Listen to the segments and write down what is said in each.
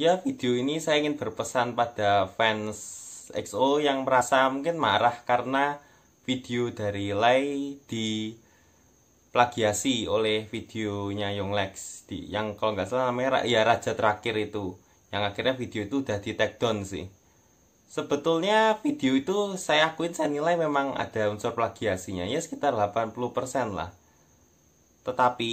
ya video ini saya ingin berpesan pada fans XO yang merasa mungkin marah karena video dari Lai di plagiasi oleh videonya Young Lex di, yang kalau nggak salah namanya ya Raja Terakhir itu yang akhirnya video itu udah di take down sih sebetulnya video itu saya akuin saya nilai memang ada unsur plagiasinya ya sekitar 80% lah tetapi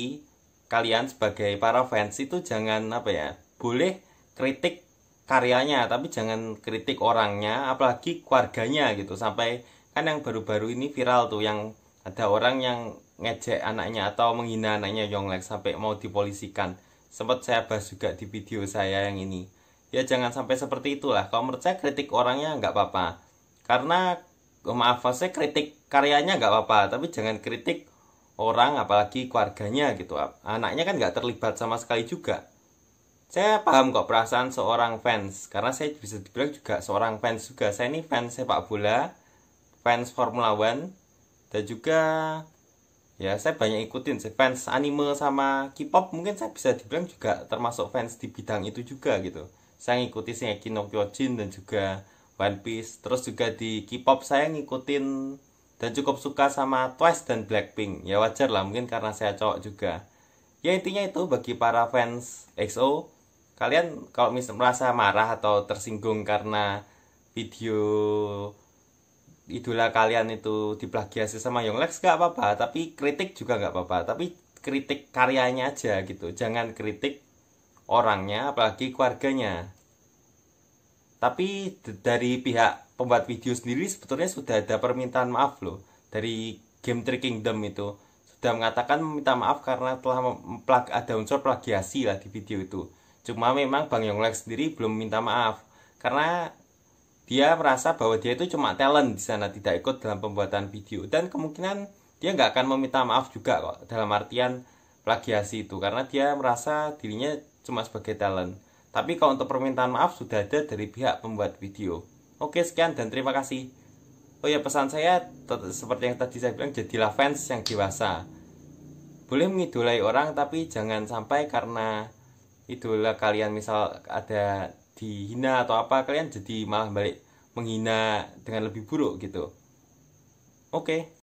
kalian sebagai para fans itu jangan apa ya boleh kritik karyanya tapi jangan kritik orangnya apalagi keluarganya gitu sampai kan yang baru-baru ini viral tuh yang ada orang yang ngejek anaknya atau menghina anaknya Yonglek sampai mau dipolisikan sempat saya bahas juga di video saya yang ini ya jangan sampai seperti itulah kalau menurut saya kritik orangnya nggak apa-apa karena oh, maaf saya kritik karyanya nggak apa-apa tapi jangan kritik orang apalagi keluarganya gitu anaknya kan nggak terlibat sama sekali juga saya paham kok perasaan seorang fans karena saya bisa dibilang juga seorang fans juga saya ini fans sepak bola fans Formula One dan juga ya saya banyak ikutin sih fans anime sama K-pop mungkin saya bisa dibilang juga termasuk fans di bidang itu juga gitu saya ngikuti sih Kino Kyojin dan juga One Piece terus juga di K-pop saya ngikutin dan cukup suka sama Twice dan Blackpink ya wajar lah mungkin karena saya cowok juga ya intinya itu bagi para fans EXO kalian kalau misal merasa marah atau tersinggung karena video idola kalian itu diplagiasi sama Young Lex gak apa-apa tapi kritik juga gak apa-apa tapi kritik karyanya aja gitu jangan kritik orangnya apalagi keluarganya tapi dari pihak pembuat video sendiri sebetulnya sudah ada permintaan maaf loh dari Game Tree Kingdom itu sudah mengatakan meminta maaf karena telah ada unsur plagiasi lah di video itu Cuma memang Bang Yonglek sendiri belum minta maaf karena dia merasa bahwa dia itu cuma talent di sana tidak ikut dalam pembuatan video dan kemungkinan dia nggak akan meminta maaf juga kok dalam artian plagiasi itu karena dia merasa dirinya cuma sebagai talent. Tapi kalau untuk permintaan maaf sudah ada dari pihak pembuat video. Oke sekian dan terima kasih. Oh ya pesan saya seperti yang tadi saya bilang jadilah fans yang dewasa. Boleh mengidolai orang tapi jangan sampai karena idola kalian misal ada dihina atau apa kalian jadi malah balik menghina dengan lebih buruk gitu oke okay.